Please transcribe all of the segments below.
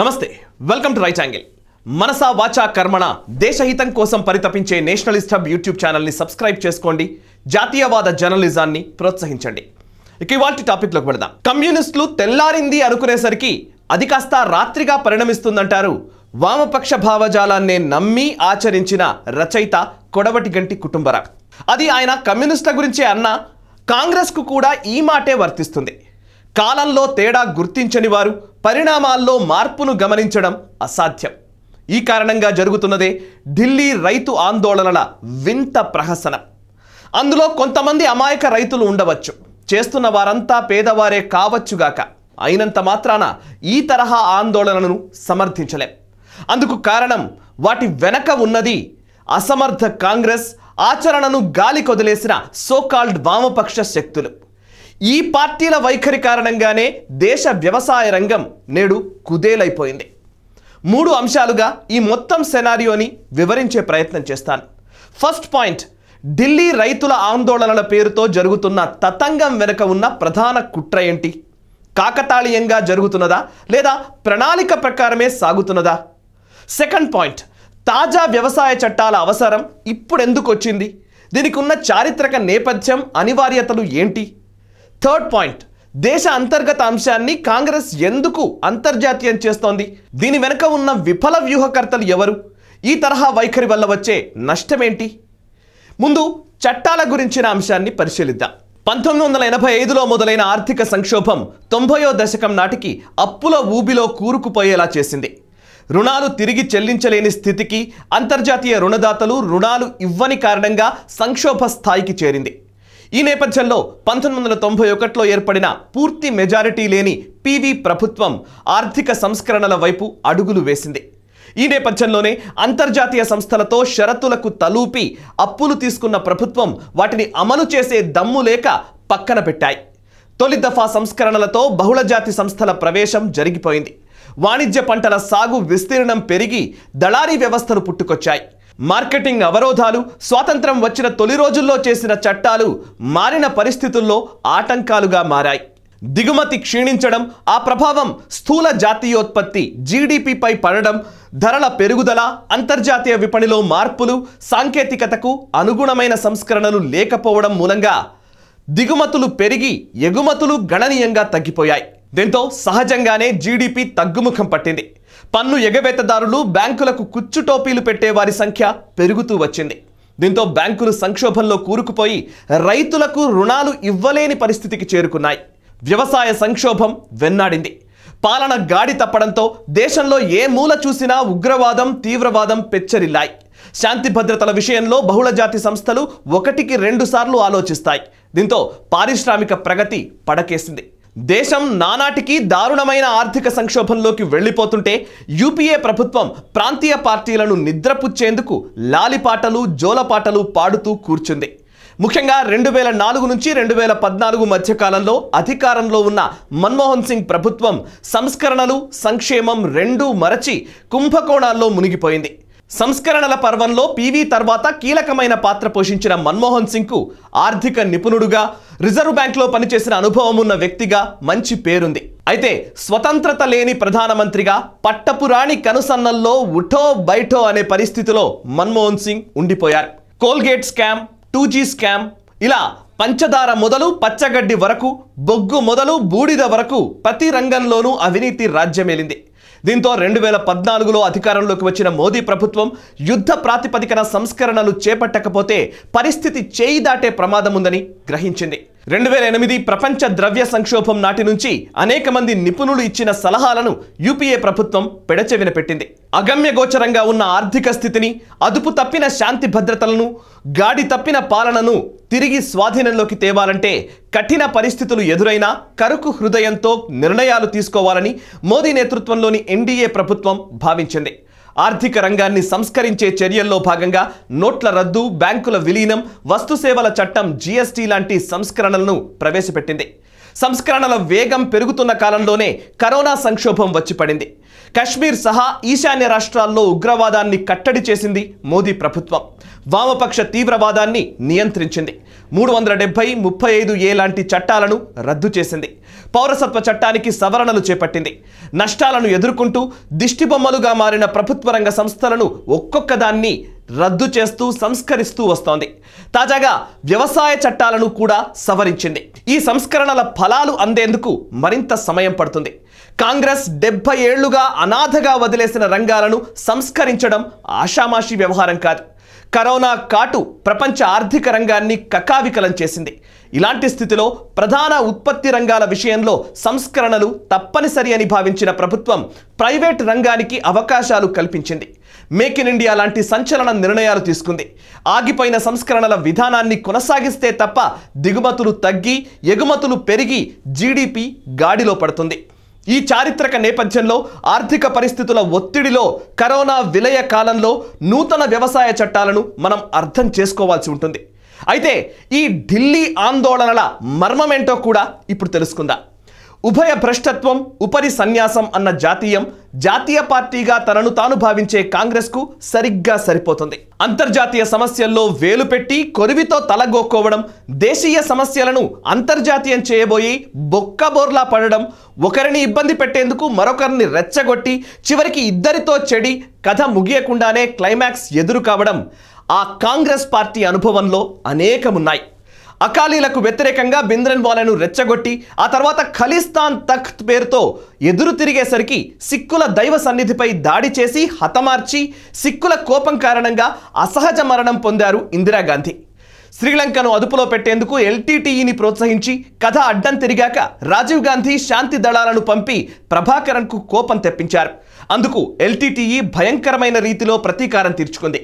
నమస్తే welcome to right angle మనసా వాచా కర్మణ దేశహితం కోసం పరితపించే నేషనలిస్ట్ హబ్ యూట్యూబ్ ఛానల్ని సబ్స్క్రైబ్ చేసుకోండి జాతీయవాద జర్నలిజాన్ని ప్రోత్సహించండి ఇక ఇవాళ టాపిక్లోకి పెడదాం కమ్యూనిస్టులు తెల్లారింది అనుకునేసరికి అది కాస్త రాత్రిగా పరిణమిస్తుందంటారు వామపక్ష భావజాలాన్నే నమ్మి ఆచరించిన రచయిత కొడవటి గంటి కుటుంబరా అది ఆయన కమ్యూనిస్టుల గురించే అన్న కాంగ్రెస్కు కూడా ఈ మాటే వర్తిస్తుంది కాలంలో తేడా గుర్తించని వారు పరిణామాల్లో మార్పును గమనించడం అసాధ్యం ఈ కారణంగా జరుగుతున్నదే ఢిల్లీ రైతు ఆందోళనల వింత ప్రహసనం అందులో కొంతమంది అమాయక రైతులు ఉండవచ్చు చేస్తున్న వారంతా పేదవారే కావచ్చుగాక అయినంత మాత్రాన ఈ తరహా ఆందోళనను సమర్థించలేం అందుకు కారణం వాటి వెనక ఉన్నది అసమర్థ కాంగ్రెస్ ఆచరణను గాలి కొదిలేసిన సోకాల్డ్ వామపక్ష శక్తులు ఈ పార్టీల వైఖరి కారణంగానే దేశ వ్యవసాయ రంగం నేడు కుదేలైపోయింది మూడు అంశాలుగా ఈ మొత్తం సెనారియోని వివరించే ప్రయత్నం చేస్తాను ఫస్ట్ పాయింట్ ఢిల్లీ రైతుల ఆందోళనల పేరుతో జరుగుతున్న తతంగం వెనుక ఉన్న ప్రధాన కుట్ర ఏంటి కాకతాళీయంగా జరుగుతున్నదా లేదా ప్రణాళిక ప్రకారమే సాగుతున్నదా సెకండ్ పాయింట్ తాజా వ్యవసాయ చట్టాల అవసరం ఇప్పుడెందుకు వచ్చింది దీనికి ఉన్న చారిత్రక నేపథ్యం అనివార్యతలు ఏంటి థర్డ్ పాయింట్ దేశ అంతర్గత అంశాన్ని కాంగ్రెస్ ఎందుకు అంతర్జాతీయం చేస్తోంది దీని వెనుక ఉన్న విఫల వ్యూహకర్తలు ఎవరు ఈ తరహా వైఖరి వల్ల వచ్చే నష్టమేంటి ముందు చట్టాల గురించిన అంశాన్ని పరిశీలిద్దాం పంతొమ్మిది వందల ఎనభై ఐదులో మొదలైన ఆర్థిక సంక్షోభం తొంభయో దశకం నాటికి అప్పుల ఊబిలో కూరుకుపోయేలా చేసింది రుణాలు తిరిగి చెల్లించలేని స్థితికి అంతర్జాతీయ రుణదాతలు రుణాలు ఇవ్వని కారణంగా సంక్షోభ స్థాయికి చేరింది ఈ నేపథ్యంలో పంతొమ్మిది వందల తొంభై ఒకటిలో ఏర్పడిన పూర్తి మెజారిటీ లేని పీవీ ప్రభుత్వం ఆర్థిక సంస్కరణల వైపు అడుగులు వేసింది ఈ నేపథ్యంలోనే అంతర్జాతీయ సంస్థలతో షరతులకు తలూపి అప్పులు తీసుకున్న ప్రభుత్వం వాటిని అమలు చేసే దమ్ము లేక పక్కన పెట్టాయి తొలి దఫా సంస్కరణలతో బహుళజాతి సంస్థల ప్రవేశం జరిగిపోయింది వాణిజ్య పంటల సాగు విస్తీర్ణం పెరిగి దళారీ వ్యవస్థలు పుట్టుకొచ్చాయి మార్కెటింగ్ అవరోధాలు స్వాతంత్రం వచ్చిన తొలి రోజుల్లో చేసిన చట్టాలు మారిన పరిస్థితుల్లో ఆటంకాలుగా మారాయి దిగుమతి క్షీణించడం ఆ ప్రభావం స్థూల జాతీయోత్పత్తి జీడిపిపై పడడం ధరల పెరుగుదల అంతర్జాతీయ విపణిలో మార్పులు సాంకేతికతకు అనుగుణమైన సంస్కరణలు లేకపోవడం మూలంగా దిగుమతులు పెరిగి ఎగుమతులు గణనీయంగా తగ్గిపోయాయి దీంతో సహజంగానే జీడిపి తగ్గుముఖం పట్టింది పన్ను ఎగవేతదారులు బ్యాంకులకు కుచ్చు టోపీలు పెట్టే వారి సంఖ్య పెరుగుతూ వచ్చింది దీంతో బ్యాంకులు సంక్షోభంలో కూరుకుపోయి రైతులకు రుణాలు ఇవ్వలేని పరిస్థితికి చేరుకున్నాయి వ్యవసాయ సంక్షోభం వెన్నాడింది పాలన గాడి తప్పడంతో దేశంలో ఏ మూల చూసినా ఉగ్రవాదం తీవ్రవాదం పెచ్చరిల్లాయి శాంతి భద్రతల విషయంలో బహుళజాతి సంస్థలు ఒకటికి రెండుసార్లు ఆలోచిస్తాయి దీంతో పారిశ్రామిక ప్రగతి పడకేసింది దేశం నానాటికి దారుణమైన ఆర్థిక సంక్షోభంలోకి వెళ్ళిపోతుంటే యూపీఏ ప్రభుత్వం ప్రాంతీయ పార్టీలను నిద్రపుచ్చేందుకు లాలిపాటలు జోలపాటలు పాడుతూ కూర్చుంది ముఖ్యంగా రెండు వేల నాలుగు నుంచి రెండు వేల పద్నాలుగు మధ్య కాలంలో అధికారంలో ఉన్న మన్మోహన్ సింగ్ ప్రభుత్వం సంస్కరణలు సంక్షేమం రెండూ మరచి కుంభకోణాల్లో మునిగిపోయింది సంస్కరణల పర్వంలో పీవీ తర్వాత కీలకమైన పాత్ర పోషించిన మన్మోహన్ సింగ్కు ఆర్థిక నిపుణుడుగా రిజర్వ్ బ్యాంక్లో పనిచేసిన అనుభవం ఉన్న వ్యక్తిగా మంచి పేరుంది అయితే స్వతంత్రత లేని ప్రధానమంత్రిగా పట్టపురాణి కనుసన్నల్లో ఉఠో బైఠో అనే పరిస్థితిలో మన్మోహన్ సింగ్ ఉండిపోయారు కోల్గేట్ స్కామ్ టూ స్కామ్ ఇలా పంచదార మొదలు పచ్చగడ్డి వరకు బొగ్గు మొదలు బూడిద వరకు ప్రతి రంగంలోనూ అవినీతి రాజ్యమేలింది దీంతో రెండు వేల పద్నాలుగులో అధికారంలోకి వచ్చిన మోదీ ప్రభుత్వం యుద్ధ ప్రాతిపదికన సంస్కరణలు చేపట్టకపోతే పరిస్థితి చేయి దాటే ప్రమాదం ఉందని గ్రహించింది రెండు వేల ఎనిమిది ప్రపంచ ద్రవ్య సంక్షోభం నాటి నుంచి అనేక మంది నిపుణులు ఇచ్చిన సలహాలను యూపీఏ ప్రభుత్వం పెడచెవిన పెట్టింది అగమ్యగోచరంగా ఉన్న ఆర్థిక స్థితిని అదుపు తప్పిన శాంతి భద్రతలను గాడి తప్పిన పాలనను తిరిగి స్వాధీనంలోకి తేవాలంటే కఠిన పరిస్థితులు ఎదురైనా కరుకు హృదయంతో నిర్ణయాలు తీసుకోవాలని మోదీ నేతృత్వంలోని ఎన్డీఏ ప్రభుత్వం భావించింది ఆర్థిక రంగాన్ని సంస్కరించే చర్యల్లో భాగంగా నోట్ల రద్దు బ్యాంకుల విలీనం వస్తుసేవల చట్టం జీఎస్టీ లాంటి సంస్కరణలను ప్రవేశపెట్టింది సంస్కరణల వేగం పెరుగుతున్న కాలంలోనే కరోనా సంక్షోభం వచ్చిపడింది కశ్మీర్ సహా ఈశాన్య రాష్ట్రాల్లో ఉగ్రవాదాన్ని కట్టడి చేసింది మోదీ ప్రభుత్వం వామపక్ష తీవ్రవాదాన్ని నియంత్రించింది మూడు వందల డెబ్బై ముప్పై ఐదు ఏ లాంటి చట్టాలను రద్దు చేసింది పౌరసత్వ చట్టానికి సవరణలు చేపట్టింది నష్టాలను ఎదుర్కొంటూ దిష్టిబొమ్మలుగా మారిన ప్రభుత్వ రంగ సంస్థలను ఒక్కొక్క దాన్ని రద్దు చేస్తూ సంస్కరిస్తూ వస్తోంది తాజాగా వ్యవసాయ చట్టాలను కూడా సవరించింది ఈ సంస్కరణల ఫలాలు అందేందుకు మరింత సమయం పడుతుంది కాంగ్రెస్ డెబ్బై ఏళ్లుగా అనాథగా వదిలేసిన రంగాలను సంస్కరించడం ఆషామాషి వ్యవహారం కాదు కరోనా కాటు ప్రపంచ ఆర్థిక రంగాన్ని కకావికలం చేసింది ఇలాంటి స్థితిలో ప్రధాన ఉత్పత్తి రంగాల విషయంలో సంస్కరణలు తప్పనిసరి అని భావించిన ప్రభుత్వం ప్రైవేట్ రంగానికి అవకాశాలు కల్పించింది మేక్ ఇన్ ఇండియా లాంటి సంచలన నిర్ణయాలు తీసుకుంది ఆగిపోయిన సంస్కరణల విధానాన్ని కొనసాగిస్తే తప్ప దిగుమతులు తగ్గి ఎగుమతులు పెరిగి జీడిపి గాడిలో పడుతుంది ఈ చారిత్రక నేపథ్యంలో ఆర్థిక పరిస్థితుల ఒత్తిడిలో కరోనా విలయ కాలంలో నూతన వ్యవసాయ చట్టాలను మనం అర్థం చేసుకోవాల్సి ఉంటుంది అయితే ఈ ఢిల్లీ ఆందోళనల మర్మమేంటో కూడా ఇప్పుడు తెలుసుకుందాం ఉభయ భ్రష్టత్వం ఉపరి సన్యాసం అన్న జాతీయం జాతీయ పార్టీగా తనను తాను భావించే కాంగ్రెస్కు సరిగ్గా సరిపోతుంది అంతర్జాతీయ సమస్యల్లో వేలు పెట్టి కొరివితో తలగోక్కోవడం దేశీయ సమస్యలను అంతర్జాతీయం చేయబోయి బొక్కబోర్లా పడడం ఒకరిని ఇబ్బంది పెట్టేందుకు మరొకరిని రెచ్చగొట్టి చివరికి ఇద్దరితో చెడి కథ ముగియకుండానే క్లైమాక్స్ ఎదురు కావడం ఆ కాంగ్రెస్ పార్టీ అనుభవంలో అనేకమున్నాయి అకాలీలకు వ్యతిరేకంగా బింద్రన్ వాలను రెచ్చగొట్టి ఆ తర్వాత ఖలిస్తాన్ తఖ్త్ పేరుతో ఎదురు తిరిగేసరికి సిక్కుల దైవ సన్నిధిపై దాడి చేసి హతమార్చి సిక్కుల కోపం కారణంగా అసహజ మరణం పొందారు ఇందిరాగాంధీ శ్రీలంకను అదుపులో పెట్టేందుకు ఎల్టీటీఈని ప్రోత్సహించి కథ అడ్డం తిరిగాక రాజీవ్ గాంధీ శాంతి దళాలను పంపి ప్రభాకరన్కు కోపం తెప్పించారు అందుకు ఎల్టీటీఈ భయంకరమైన రీతిలో ప్రతీకారం తీర్చుకుంది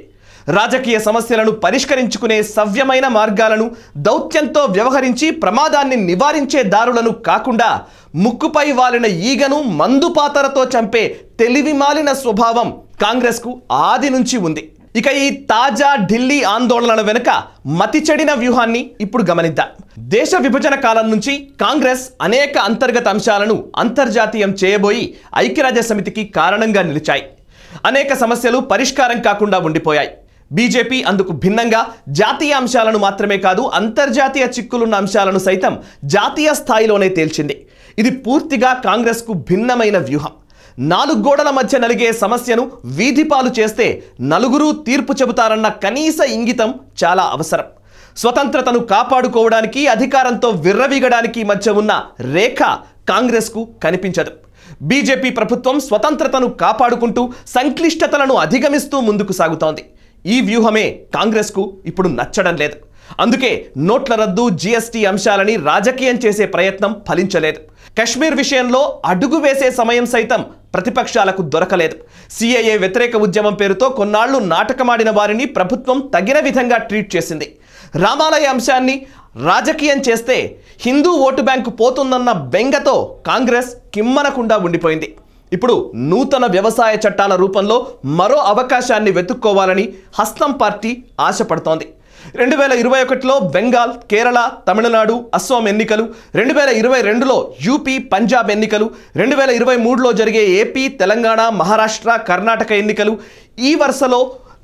రాజకీయ సమస్యలను పరిష్కరించుకునే సవ్యమైన మార్గాలను దౌత్యంతో వ్యవహరించి ప్రమాదాన్ని నివారించే దారులను కాకుండా ముక్కుపై వాలిన ఈగను మందుపాతరతో చంపే తెలివిమాలిన స్వభావం కాంగ్రెస్కు ఆది నుంచి ఉంది ఇక ఈ తాజా ఢిల్లీ ఆందోళనల వెనుక మతి చెడిన వ్యూహాన్ని ఇప్పుడు గమనిద్దాం దేశ విభజన కాలం నుంచి కాంగ్రెస్ అనేక అంతర్గత అంశాలను అంతర్జాతీయం చేయబోయి ఐక్యరాజ్య సమితికి కారణంగా నిలిచాయి అనేక సమస్యలు పరిష్కారం కాకుండా ఉండిపోయాయి బీజేపీ అందుకు భిన్నంగా జాతీయ అంశాలను మాత్రమే కాదు అంతర్జాతీయ చిక్కులున్న అంశాలను సైతం జాతీయ స్థాయిలోనే తేల్చింది ఇది పూర్తిగా కాంగ్రెస్కు భిన్నమైన వ్యూహం నాలుగు గోడల మధ్య నలిగే సమస్యను వీధిపాలు చేస్తే నలుగురు తీర్పు చెబుతారన్న కనీస ఇంగితం చాలా అవసరం స్వతంత్రతను కాపాడుకోవడానికి అధికారంతో విర్రవీగడానికి మధ్య ఉన్న రేఖ కాంగ్రెస్కు కనిపించదు బీజేపీ ప్రభుత్వం స్వతంత్రతను కాపాడుకుంటూ సంక్లిష్టతలను అధిగమిస్తూ ముందుకు సాగుతోంది ఈ వ్యూహమే కాంగ్రెస్కు ఇప్పుడు నచ్చడం లేదు అందుకే నోట్ల రద్దు జీఎస్టీ అంశాలని రాజకీయం చేసే ప్రయత్నం ఫలించలేదు కశ్మీర్ విషయంలో అడుగు వేసే సమయం సైతం ప్రతిపక్షాలకు దొరకలేదు సిఐఏ వ్యతిరేక ఉద్యమం పేరుతో కొన్నాళ్లు నాటకమాడిన వారిని ప్రభుత్వం తగిన విధంగా ట్రీట్ చేసింది రామాలయ అంశాన్ని రాజకీయం చేస్తే హిందూ ఓటు బ్యాంకు పోతుందన్న బెంగతో కాంగ్రెస్ కిమ్మనకుండా ఉండిపోయింది ఇప్పుడు నూతన వ్యవసాయ చట్టాల రూపంలో మరో అవకాశాన్ని వెతుక్కోవాలని హస్తం పార్టీ ఆశపడుతోంది రెండు వేల ఇరవై ఒకటిలో బెంగాల్ కేరళ తమిళనాడు అస్సాం ఎన్నికలు రెండు వేల ఇరవై రెండులో యూపీ పంజాబ్ ఎన్నికలు రెండు వేల ఇరవై మూడులో జరిగే ఏపీ తెలంగాణ మహారాష్ట్ర కర్ణాటక ఎన్నికలు ఈ వరుసలో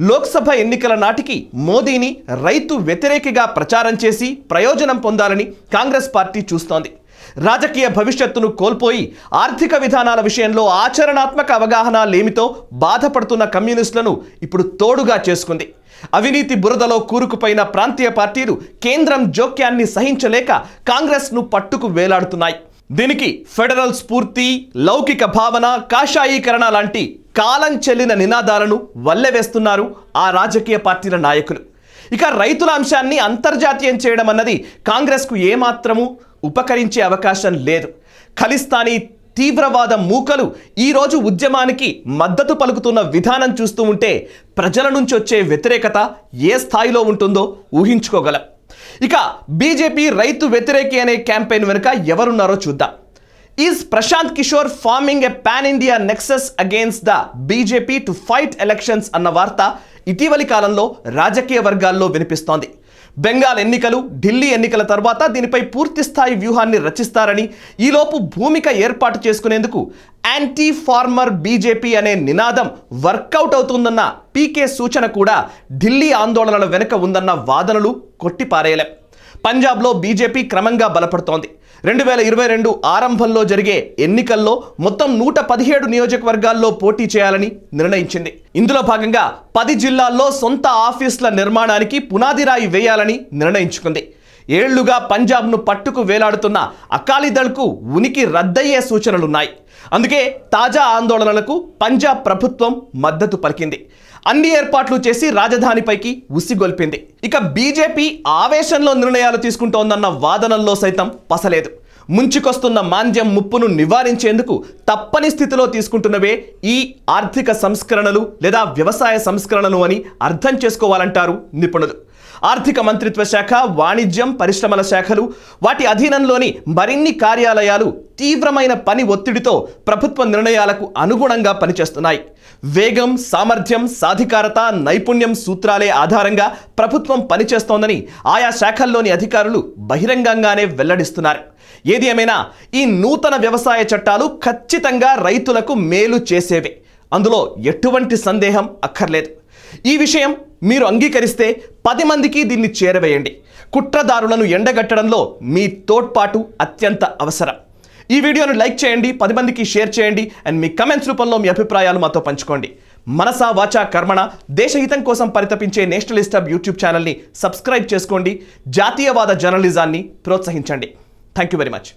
లోక్సభ ఎన్నికల నాటికి మోదీని రైతు వ్యతిరేకిగా ప్రచారం చేసి ప్రయోజనం పొందాలని కాంగ్రెస్ పార్టీ చూస్తోంది రాజకీయ భవిష్యత్తును కోల్పోయి ఆర్థిక విధానాల విషయంలో ఆచరణాత్మక అవగాహన లేమితో బాధపడుతున్న కమ్యూనిస్టులను ఇప్పుడు తోడుగా చేసుకుంది అవినీతి బురదలో కూరుకుపోయిన ప్రాంతీయ పార్టీలు కేంద్రం జోక్యాన్ని సహించలేక కాంగ్రెస్ను పట్టుకు వేలాడుతున్నాయి దీనికి ఫెడరల్ స్ఫూర్తి లౌకిక భావన కాషాయీకరణ లాంటి కాలం చెల్లిన నినాదాలను వల్లెవేస్తున్నారు ఆ రాజకీయ పార్టీల నాయకులు ఇక రైతుల అంశాన్ని అంతర్జాతీయం చేయడం అన్నది కాంగ్రెస్కు ఏమాత్రము ఉపకరించే అవకాశం లేదు ఖలిస్తానీ తీవ్రవాద మూకలు ఈరోజు ఉద్యమానికి మద్దతు పలుకుతున్న విధానం చూస్తూ ఉంటే ప్రజల నుంచి వచ్చే వ్యతిరేకత ఏ స్థాయిలో ఉంటుందో ఊహించుకోగలం ఇక బీజేపీ రైతు వ్యతిరేకి అనే క్యాంపెయిన్ వెనుక ఎవరున్నారో చూద్దాం is Prashant Kishor forming a pan India nexus against the BJP to fight elections అన్న వార్త ఇటీవలి కాలంలో రాజకీయ వర్గాల్లో వినిపిస్తోంది బెంగాల్ ఎన్నికలు ఢిల్లీ ఎన్నికల తర్వాత దీనిపై పూర్తిస్థాయి వ్యూహాన్ని రచిస్తారని ఈలోపు భూమిక ఏర్పాటు చేసుకునేందుకు యాంటీ ఫార్మర్ బీజేపీ అనే నినాదం వర్కౌట్ అవుతుందన్న పీకే సూచన కూడా ఢిల్లీ ఆందోళనల వెనుక ఉందన్న వాదనలు కొట్టిపారేయలేం పంజాబ్లో బీజేపీ క్రమంగా బలపడుతోంది రెండు వేల ఇరవై రెండు ఆరంభంలో జరిగే ఎన్నికల్లో మొత్తం నూట పదిహేడు నియోజకవర్గాల్లో పోటీ చేయాలని నిర్ణయించింది ఇందులో భాగంగా పది జిల్లాల్లో సొంత ఆఫీసుల నిర్మాణానికి పునాది రాయి వేయాలని నిర్ణయించుకుంది ఏళ్లుగా పంజాబ్ను పట్టుకు వేలాడుతున్న అకాలీదళ్కు ఉనికి రద్దయ్యే సూచనలున్నాయి అందుకే తాజా ఆందోళనలకు పంజాబ్ ప్రభుత్వం మద్దతు పలికింది అన్ని ఏర్పాట్లు చేసి రాజధానిపైకి ఉసిగొల్పింది ఇక బీజేపీ ఆవేశంలో నిర్ణయాలు తీసుకుంటోందన్న వాదనల్లో సైతం పసలేదు ముంచుకొస్తున్న మాంద్యం ముప్పును నివారించేందుకు తప్పని స్థితిలో తీసుకుంటున్నవే ఈ ఆర్థిక సంస్కరణలు లేదా వ్యవసాయ సంస్కరణలు అని అర్థం చేసుకోవాలంటారు నిపుణులు ఆర్థిక మంత్రిత్వ శాఖ వాణిజ్యం పరిశ్రమల శాఖలు వాటి అధీనంలోని మరిన్ని కార్యాలయాలు తీవ్రమైన పని ఒత్తిడితో ప్రభుత్వ నిర్ణయాలకు అనుగుణంగా పనిచేస్తున్నాయి వేగం సామర్థ్యం సాధికారత నైపుణ్యం సూత్రాలే ఆధారంగా ప్రభుత్వం పనిచేస్తోందని ఆయా శాఖల్లోని అధికారులు బహిరంగంగానే వెల్లడిస్తున్నారు ఏది ఏమైనా ఈ నూతన వ్యవసాయ చట్టాలు ఖచ్చితంగా రైతులకు మేలు చేసేవే అందులో ఎటువంటి సందేహం అక్కర్లేదు ఈ విషయం మీరు అంగీకరిస్తే పది మందికి దీన్ని చేరవేయండి కుట్రదారులను ఎండగట్టడంలో మీ తోడ్పాటు అత్యంత అవసరం ఈ వీడియోను లైక్ చేయండి పది మందికి షేర్ చేయండి అండ్ మీ కమెంట్స్ రూపంలో మీ అభిప్రాయాలు మాతో పంచుకోండి మనసా వాచా కర్మణ దేశహితం కోసం పరితపించే నేషనలిస్ట్ హబ్ యూట్యూబ్ ఛానల్ని సబ్స్క్రైబ్ చేసుకోండి జాతీయవాద జర్నలిజాన్ని ప్రోత్సహించండి థ్యాంక్ యూ వెరీ మచ్